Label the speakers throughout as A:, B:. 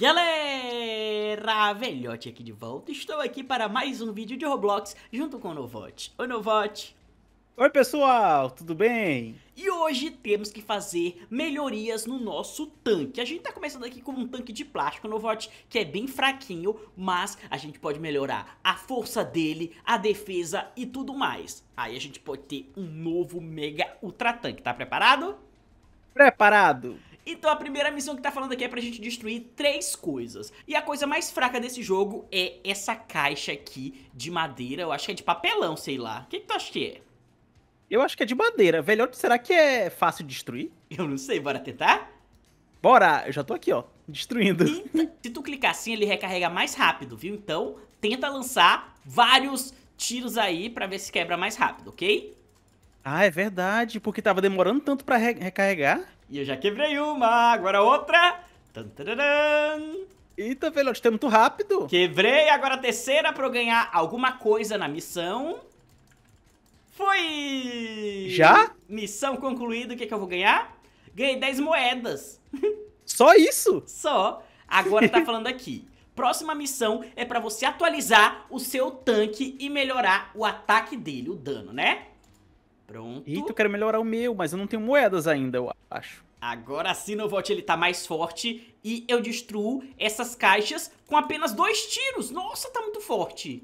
A: Galera, Velhote aqui de volta. Estou aqui para mais um vídeo de Roblox junto com o Novote. Oi, Novote. Oi, pessoal, tudo bem? E hoje temos que fazer melhorias no nosso tanque. A gente tá começando aqui com um tanque de plástico Novote, que é bem fraquinho, mas a gente pode melhorar a força dele, a defesa e tudo mais. Aí a gente pode ter um novo mega ultra tanque. Tá preparado? Preparado! Então a primeira missão que tá falando aqui é pra gente destruir três coisas. E a coisa mais fraca desse jogo é essa caixa aqui de madeira. Eu acho que é de papelão, sei lá. O que, que tu acha que é? Eu acho que é de madeira. Velhote, será que é fácil destruir? Eu não sei, bora tentar? Bora, eu já tô aqui, ó, destruindo. se tu clicar assim, ele recarrega mais rápido, viu? Então, tenta lançar vários tiros aí pra ver se quebra mais rápido, ok? Ah, é verdade, porque tava demorando tanto pra recarregar. E eu já quebrei uma, agora outra. Tantaran. Eita, velho, tá muito rápido. Quebrei, agora a terceira pra eu ganhar alguma coisa na missão. Foi! Já? Missão concluída, o que, é que eu vou ganhar? Ganhei 10 moedas. Só isso? Só. Agora tá falando aqui. Próxima missão é pra você atualizar o seu tanque e melhorar o ataque dele, o dano, né? Pronto. Eita, eu quero melhorar o meu, mas eu não tenho moedas ainda, eu acho. Agora sim, Novot, ele tá mais forte e eu destruo essas caixas com apenas dois tiros. Nossa, tá muito forte.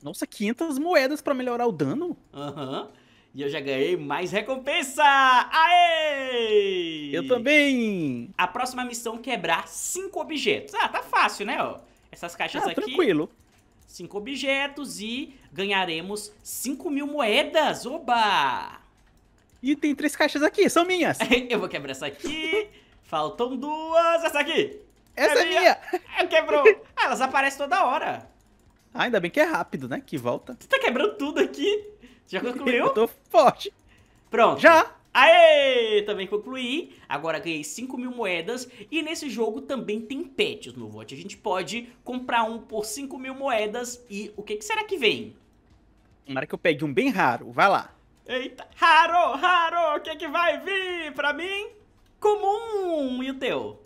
A: Nossa, 500 moedas pra melhorar o dano? Aham. Uhum. E eu já ganhei mais recompensa! Aê! Eu também! A próxima missão, é quebrar cinco objetos. Ah, tá fácil, né? Ó, essas caixas ah, aqui... tranquilo cinco objetos e ganharemos 5 mil moedas. Oba! E tem três caixas aqui, são minhas. eu vou quebrar essa aqui. Faltam duas. Essa aqui. Essa é, é minha. minha. quebrou. Ah, elas aparecem toda hora. Ah, ainda bem que é rápido, né? Que volta. Você tá quebrando tudo aqui. Já concluiu? eu tô forte. Pronto. Já. Aê! Também concluí. Agora ganhei 5 mil moedas. E nesse jogo também tem pets no vote. A gente pode comprar um por 5 mil moedas. E o que, que será que vem? Tomara que eu pegue um bem raro. Vai lá. Eita! Raro, raro! O que, que vai vir pra mim? Comum! E o teu?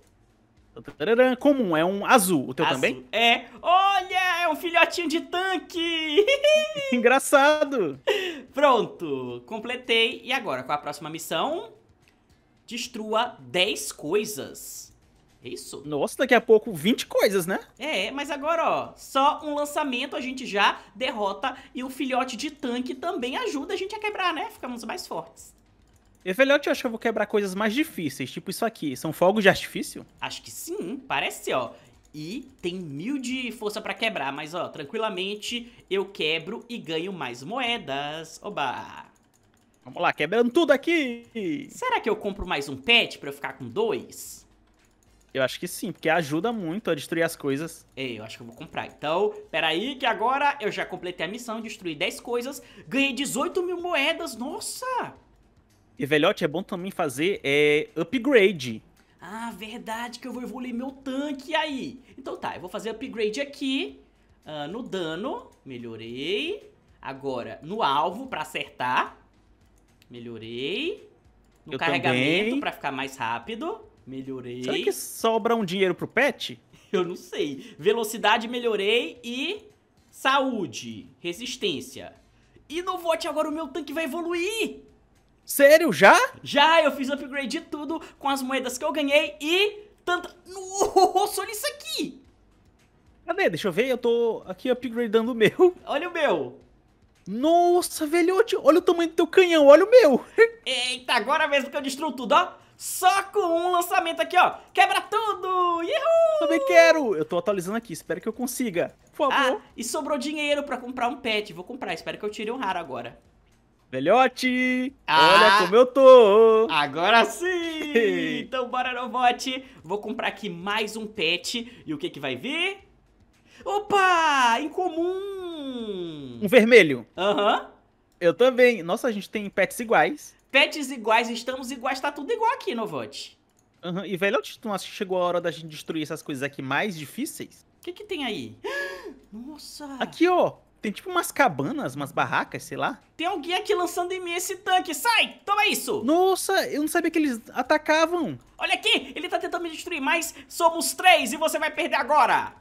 A: Comum, é um azul. O teu azul. também? É. Olha, é um filhotinho de tanque! Engraçado! Pronto, completei. E agora, com a próxima missão? Destrua 10 coisas. É isso. Nossa, daqui a pouco 20 coisas, né? É, mas agora, ó, só um lançamento a gente já derrota e o filhote de tanque também ajuda a gente a quebrar, né? Ficamos mais fortes. Evelhote, eu acho que eu vou quebrar coisas mais difíceis, tipo isso aqui. São fogos de artifício? Acho que sim, parece, ó. E tem mil de força pra quebrar, mas ó, tranquilamente eu quebro e ganho mais moedas. Oba! Vamos lá, quebrando tudo aqui! Será que eu compro mais um pet pra eu ficar com dois? Eu acho que sim, porque ajuda muito a destruir as coisas. É, eu acho que eu vou comprar. Então, peraí, que agora eu já completei a missão, destruí 10 coisas, ganhei 18 mil moedas, nossa! E, velhote, é bom também fazer é, upgrade. Ah, verdade, que eu vou evoluir meu tanque aí. Então tá, eu vou fazer upgrade aqui. Uh, no dano, melhorei. Agora, no alvo, pra acertar. Melhorei. No eu carregamento, também. pra ficar mais rápido. Melhorei. Será que sobra um dinheiro pro pet? eu não sei. Velocidade, melhorei. E saúde, resistência. E no vote agora o meu tanque vai evoluir. Sério, já? Já, eu fiz upgrade de tudo com as moedas que eu ganhei e tanta... Nossa, olha isso aqui! Cadê? Tá Deixa eu ver, eu tô aqui upgradando o meu. Olha o meu! Nossa, velhote, olha o tamanho do teu canhão, olha o meu! Eita, agora mesmo que eu destruo tudo, ó! Só com um lançamento aqui, ó! Quebra tudo! Yuhu! Também quero! Eu tô atualizando aqui, espero que eu consiga. Por favor. Ah, e sobrou dinheiro pra comprar um pet, vou comprar, espero que eu tire um raro agora. Velhote, ah, olha como eu tô! Agora sim! então bora, Novote! Vou comprar aqui mais um pet. E o que que vai vir? Opa! Em comum! Um vermelho. Aham. Uhum. Eu também. Nossa, a gente tem pets iguais. Pets iguais, estamos iguais, tá tudo igual aqui, Novote. Uhum. E, velhote, tu acha que chegou a hora da gente destruir essas coisas aqui mais difíceis? O que que tem aí? Nossa! Aqui, ó! Tem tipo umas cabanas, umas barracas, sei lá. Tem alguém aqui lançando em mim esse tanque. Sai! Toma isso! Nossa, eu não sabia que eles atacavam. Olha aqui! Ele tá tentando me destruir, mas somos três e você vai perder agora!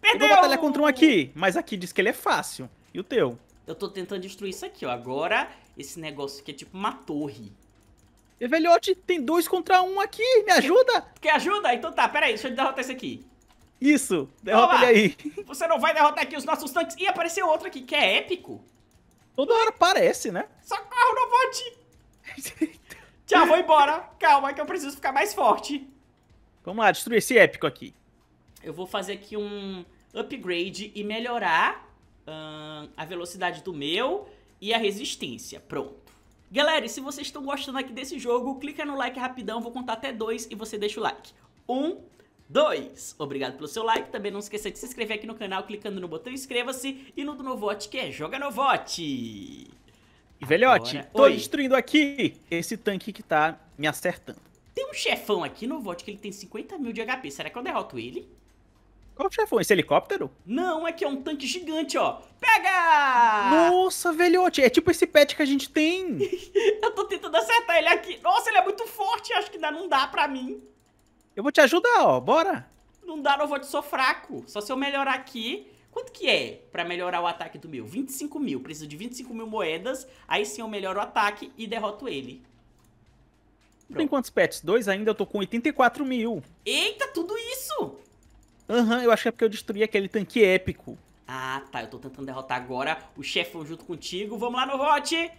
A: Perdeu! Eu vou batalhar contra um aqui, mas aqui diz que ele é fácil. E o teu? Eu tô tentando destruir isso aqui, ó. Agora, esse negócio aqui é tipo uma torre. E velhote, tem dois contra um aqui. Me ajuda! Quer, quer ajuda? Então tá, pera aí. Deixa eu derrotar esse aqui. Isso, derrota ele aí. Você não vai derrotar aqui os nossos tanques. E apareceu outro aqui, que é épico. Toda hora aparece, né? Socorro, não volte. Tchau, vou embora. Calma, que eu preciso ficar mais forte. Vamos lá, destruir esse épico aqui. Eu vou fazer aqui um upgrade e melhorar hum, a velocidade do meu e a resistência. Pronto. Galera, e se vocês estão gostando aqui desse jogo, clica no like rapidão, vou contar até dois e você deixa o like. Um, 2. Obrigado pelo seu like, também não esqueça de se inscrever aqui no canal clicando no botão inscreva-se e no do Novote que é Joga Novote. Velhote, Agora... tô Oi. destruindo aqui esse tanque que tá me acertando. Tem um chefão aqui no vote que ele tem 50 mil de HP, será que eu derroto ele? Qual chefão? Esse helicóptero? Não, é que é um tanque gigante, ó. Pega! Nossa, velhote, é tipo esse pet que a gente tem. eu tô tentando acertar ele aqui. Nossa, ele é muito forte, acho que ainda não dá pra mim. Eu vou te ajudar, ó. Bora. Não dá, não, eu vou te sou fraco. Só se eu melhorar aqui. Quanto que é pra melhorar o ataque do meu? 25 mil. Preciso de 25 mil moedas. Aí sim eu melhoro o ataque e derroto ele. Pronto. Tem quantos pets? Dois ainda, eu tô com 84 mil. Eita, tudo isso! Aham, uhum, eu acho que é porque eu destruí aquele tanque épico. Ah, tá. Eu tô tentando derrotar agora o chefão junto contigo. Vamos lá no vote!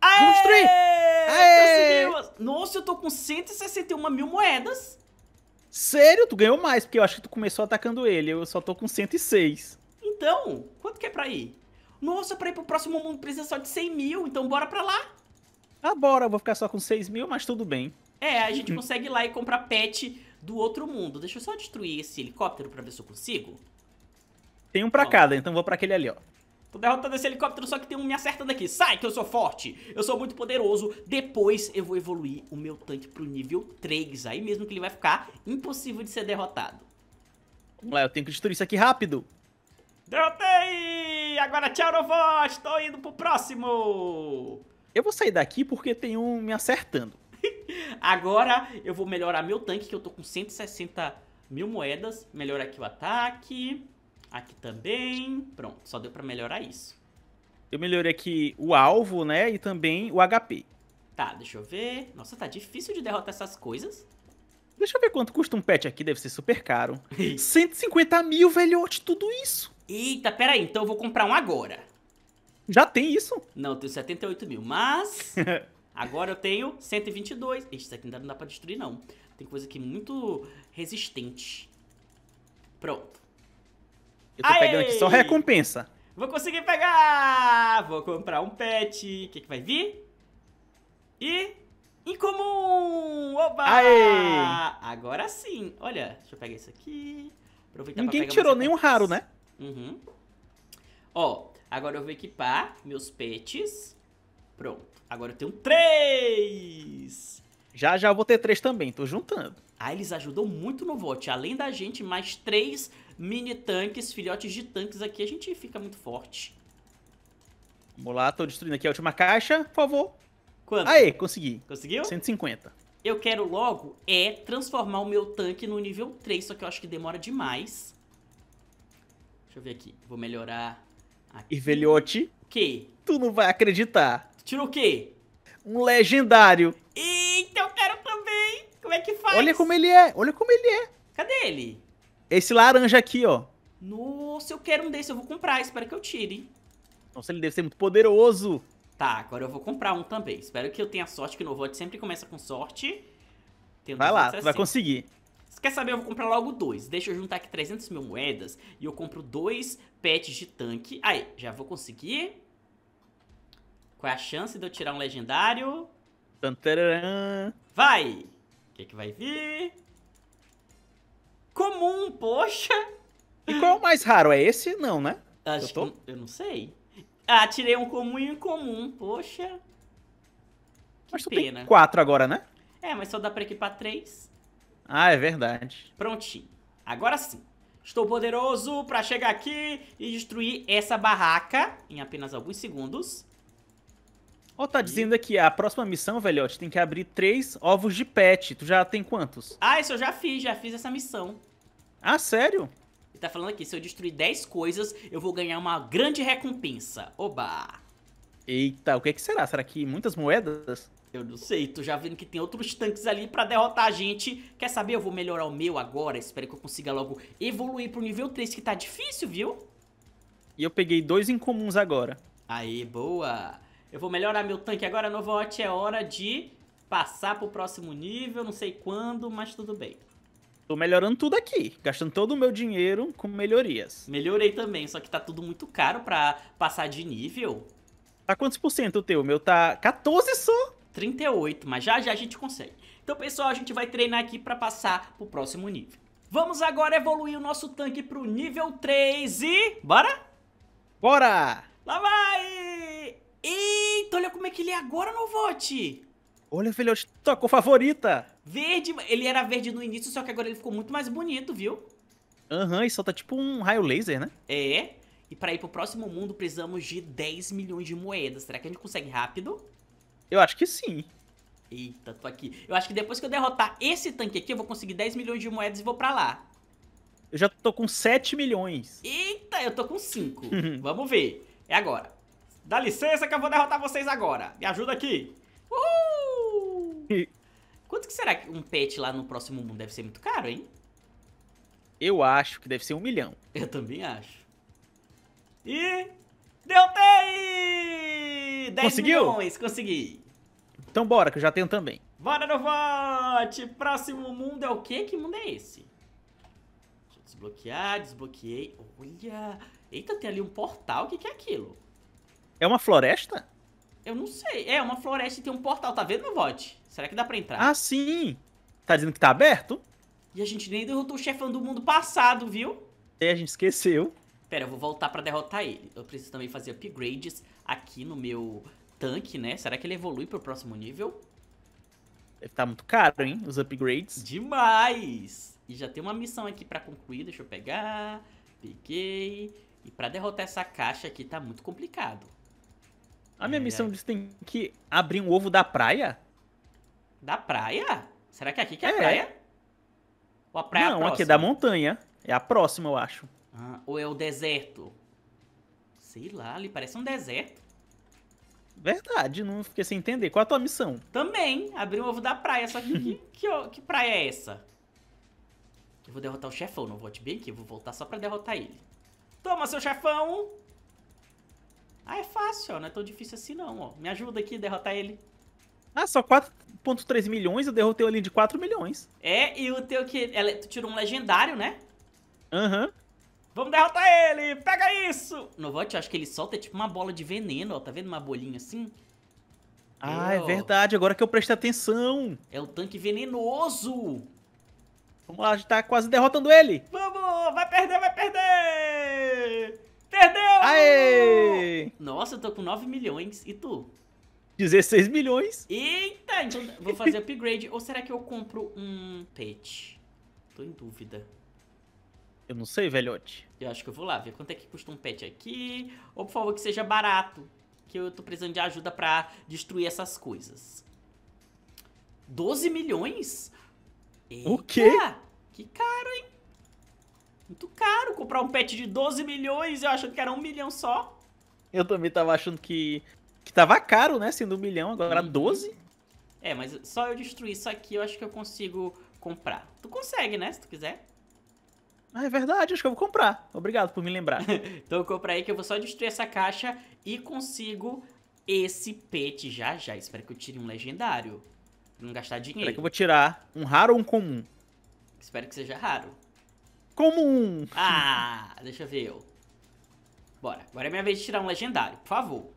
A: Aê! Vamos destruir! Aê! Conseguiu! Nossa, eu tô com 161 mil moedas. Sério? Tu ganhou mais, porque eu acho que tu começou atacando ele. Eu só tô com 106. Então, quanto que é pra ir? Nossa, pra ir pro próximo mundo precisa só de 100 mil, então bora pra lá. Ah, bora. Eu vou ficar só com 6 mil, mas tudo bem. É, a gente consegue ir lá e comprar pet do outro mundo. Deixa eu só destruir esse helicóptero pra ver se eu consigo. Tem um pra ó. cada, então vou pra aquele ali, ó. Tô derrotando esse helicóptero, só que tem um me acertando aqui. Sai, que eu sou forte. Eu sou muito poderoso. Depois eu vou evoluir o meu tanque pro nível 3. Aí mesmo que ele vai ficar impossível de ser derrotado. Vamos lá, eu tenho que destruir isso aqui rápido. Derrotei! Agora tchau, Robot. Tô indo pro próximo. Eu vou sair daqui porque tem um me acertando. Agora eu vou melhorar meu tanque, que eu tô com 160 mil moedas. Melhorar aqui o ataque. Aqui também. Pronto, só deu pra melhorar isso. Eu melhorei aqui o alvo, né? E também o HP. Tá, deixa eu ver. Nossa, tá difícil de derrotar essas coisas. Deixa eu ver quanto custa um pet aqui, deve ser super caro. 150 mil, velhote, tudo isso. Eita, peraí, então eu vou comprar um agora. Já tem isso? Não, eu tenho 78 mil, mas... agora eu tenho 122. Isso aqui ainda não dá pra destruir, não. Tem coisa aqui muito resistente. Pronto. Eu tô Aê! pegando aqui só recompensa. Vou conseguir pegar! Vou comprar um pet. O que, que vai vir? E. Incomum! Oba! Aê! Agora sim. Olha, deixa eu pegar isso aqui. Aproveitar Ninguém tirou nenhum raro, né? Uhum. Ó, agora eu vou equipar meus pets. Pronto. Agora eu tenho três! Já já vou ter três também, tô juntando. Ah, eles ajudam muito no vote. Além da gente, mais três mini tanques, filhotes de tanques aqui, a gente fica muito forte. Vamos lá, tô destruindo aqui a última caixa, por favor. Quanto? Aê, consegui. Conseguiu? 150. Eu quero logo é transformar o meu tanque no nível 3, só que eu acho que demora demais. Deixa eu ver aqui. Vou melhorar aqui. velhote? O quê? Tu não vai acreditar. Tu tirou o quê? Um legendário. Eita, eu quero também. Como é que faz? Olha como ele é, olha como ele é. Cadê ele? Esse laranja aqui, ó. Nossa, eu quero um desse, eu vou comprar, espero que eu tire. Nossa, ele deve ser muito poderoso. Tá, agora eu vou comprar um também. Espero que eu tenha sorte, que o Novote sempre começa com sorte. vai lá, tu vai assim. conseguir. Você quer saber? Eu vou comprar logo dois. Deixa eu juntar aqui 300 mil moedas e eu compro dois pets de tanque. Aí, já vou conseguir. Qual é a chance de eu tirar um legendário? Tantarã. Vai! O que, é que vai vir? comum, poxa. E qual é o mais raro? É esse? Não, né? Acho eu, tô... que, eu não sei. Ah, tirei um comum e um comum, poxa. Que mas tu pena. tem quatro agora, né? É, mas só dá pra equipar três. Ah, é verdade. Prontinho. Agora sim. Estou poderoso pra chegar aqui e destruir essa barraca em apenas alguns segundos. Ó, oh, tá e... dizendo aqui, a próxima missão, velhote, tem que abrir três ovos de pet. Tu já tem quantos? Ah, isso eu já fiz, já fiz essa missão. Ah, sério? Ele tá falando aqui, se eu destruir 10 coisas, eu vou ganhar uma grande recompensa. Oba! Eita, o que, é que será? Será que muitas moedas? Eu não sei, tô já vendo que tem outros tanques ali pra derrotar a gente. Quer saber? Eu vou melhorar o meu agora. Espero que eu consiga logo evoluir pro nível 3, que tá difícil, viu? E eu peguei dois incomuns agora. Aí, boa! Eu vou melhorar meu tanque agora, Novote. É hora de passar pro próximo nível, não sei quando, mas tudo bem. Tô melhorando tudo aqui, gastando todo o meu dinheiro com melhorias. Melhorei também, só que tá tudo muito caro pra passar de nível. Tá quantos por cento o teu? meu tá 14 só. 38, mas já já a gente consegue. Então, pessoal, a gente vai treinar aqui pra passar pro próximo nível. Vamos agora evoluir o nosso tanque pro nível 3 e... Bora? Bora! Lá vai! Eita, olha como é que ele é agora, vote! Olha, filhote, tua cor favorita! Verde, ele era verde no início, só que agora ele ficou muito mais bonito, viu? Aham, uhum, e solta tipo um raio laser, né? É. E pra ir pro próximo mundo, precisamos de 10 milhões de moedas. Será que a gente consegue rápido? Eu acho que sim. Eita, tô aqui. Eu acho que depois que eu derrotar esse tanque aqui, eu vou conseguir 10 milhões de moedas e vou pra lá. Eu já tô com 7 milhões. Eita, eu tô com 5. Vamos ver. É agora. Dá licença que eu vou derrotar vocês agora. Me ajuda aqui. Quanto que será que um pet lá no próximo mundo deve ser muito caro, hein? Eu acho que deve ser um milhão. Eu também acho. E Deltei! 10 Conseguiu? milhões, consegui. Então bora, que eu já tenho também. Bora, Novote! Próximo mundo é o quê? Que mundo é esse? Deixa eu desbloquear, desbloqueei. Olha! Eita, tem ali um portal. O que, que é aquilo? É uma floresta? Eu não sei. É, uma floresta e tem um portal. Tá vendo, Vote? Será que dá pra entrar? Ah, sim. Tá dizendo que tá aberto? E a gente nem derrotou o chefão do mundo passado, viu? E a gente esqueceu. Pera, eu vou voltar pra derrotar ele. Eu preciso também fazer upgrades aqui no meu tanque, né? Será que ele evolui pro próximo nível? Deve tá muito caro, hein? Os upgrades. Demais! E já tem uma missão aqui pra concluir. Deixa eu pegar. Peguei. E pra derrotar essa caixa aqui tá muito complicado. A minha é, missão é. que tem que abrir um ovo da praia? Da praia? Será que é aqui que é, é. a praia? Ou a praia é Não, aqui é da montanha. É a próxima, eu acho. Ah, ou é o deserto? Sei lá, ali parece um deserto. Verdade, não fiquei sem entender. Qual a tua missão? Também, abrir um ovo da praia. Só que que, que, que praia é essa? Eu vou derrotar o chefão, não vou te bem aqui. Vou voltar só pra derrotar ele. Toma, seu chefão! Ah, é fácil, ó. Não é tão difícil assim, não, ó. Me ajuda aqui a derrotar ele. Ah, só 4.3 milhões, eu derrotei ali de 4 milhões. É, e o teu que... Tu tirou um legendário, né? Aham. Uhum. Vamos derrotar ele! Pega isso! Novote, Vought, acho que ele solta é tipo uma bola de veneno, ó. Tá vendo uma bolinha assim? Ah, é, é verdade. Agora que eu prestei atenção. É o tanque venenoso. Vamos lá, a gente tá quase derrotando ele. Vamos! Vai perder, vai perder! Perdeu! Aê! Nossa, eu tô com 9 milhões. E tu? 16 milhões. Eita! Então vou fazer upgrade. ou será que eu compro um pet? Tô em dúvida. Eu não sei, velhote. Eu acho que eu vou lá ver quanto é que custa um pet aqui. Ou por favor, que seja barato. Que eu tô precisando de ajuda pra destruir essas coisas. 12 milhões? Eita, o quê? Que caro, hein? Muito caro comprar um pet de 12 milhões, eu achando que era um milhão só. Eu também tava achando que, que tava caro, né? Sendo um milhão, agora uhum. era 12. É, mas só eu destruir isso aqui, eu acho que eu consigo comprar. Tu consegue, né? Se tu quiser. Ah, é verdade, acho que eu vou comprar. Obrigado por me lembrar. então compra aí que eu vou só destruir essa caixa e consigo esse pet já já. Espero que eu tire um legendário. Pra não gastar dinheiro. Espero que eu vou tirar um raro ou um comum. Espero que seja raro. Como um. Ah, deixa eu ver eu. Bora. Agora é minha vez de tirar um legendário, por favor.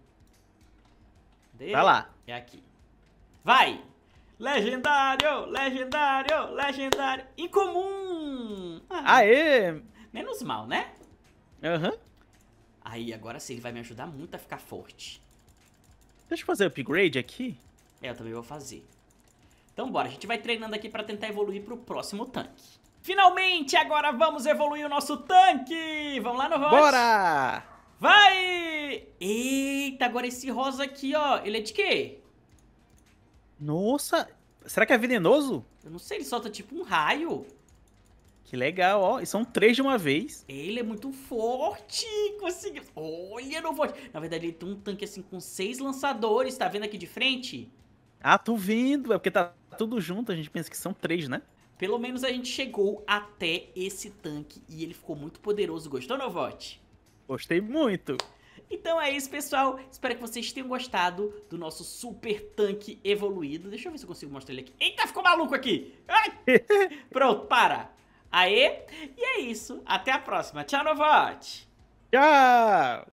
A: Vai lá. É aqui. Vai! Legendário, legendário, legendário. Incomum! Ah, Aê! Menos mal, né? Aham. Uhum. Aí, agora sim, ele vai me ajudar muito a ficar forte. Deixa eu fazer upgrade aqui. É, eu também vou fazer. Então bora, a gente vai treinando aqui pra tentar evoluir pro próximo tanque. Finalmente, agora vamos evoluir o nosso tanque! Vamos lá no Hot! Bora! Vai! Eita, agora esse rosa aqui, ó, ele é de quê? Nossa, será que é venenoso? Eu não sei, ele solta tipo um raio. Que legal, ó. E são três de uma vez. Ele é muito forte. Conseguiu. Olha no forte. Na verdade, ele tem um tanque assim com seis lançadores. Tá vendo aqui de frente? Ah, tô vendo. É porque tá tudo junto. A gente pensa que são três, né? Pelo menos a gente chegou até esse tanque e ele ficou muito poderoso. Gostou, Novote? Gostei muito! Então é isso, pessoal. Espero que vocês tenham gostado do nosso super tanque evoluído. Deixa eu ver se eu consigo mostrar ele aqui. Eita, ficou maluco aqui! Ai! Pronto, para! Aê! E é isso. Até a próxima. Tchau, Novote! Tchau!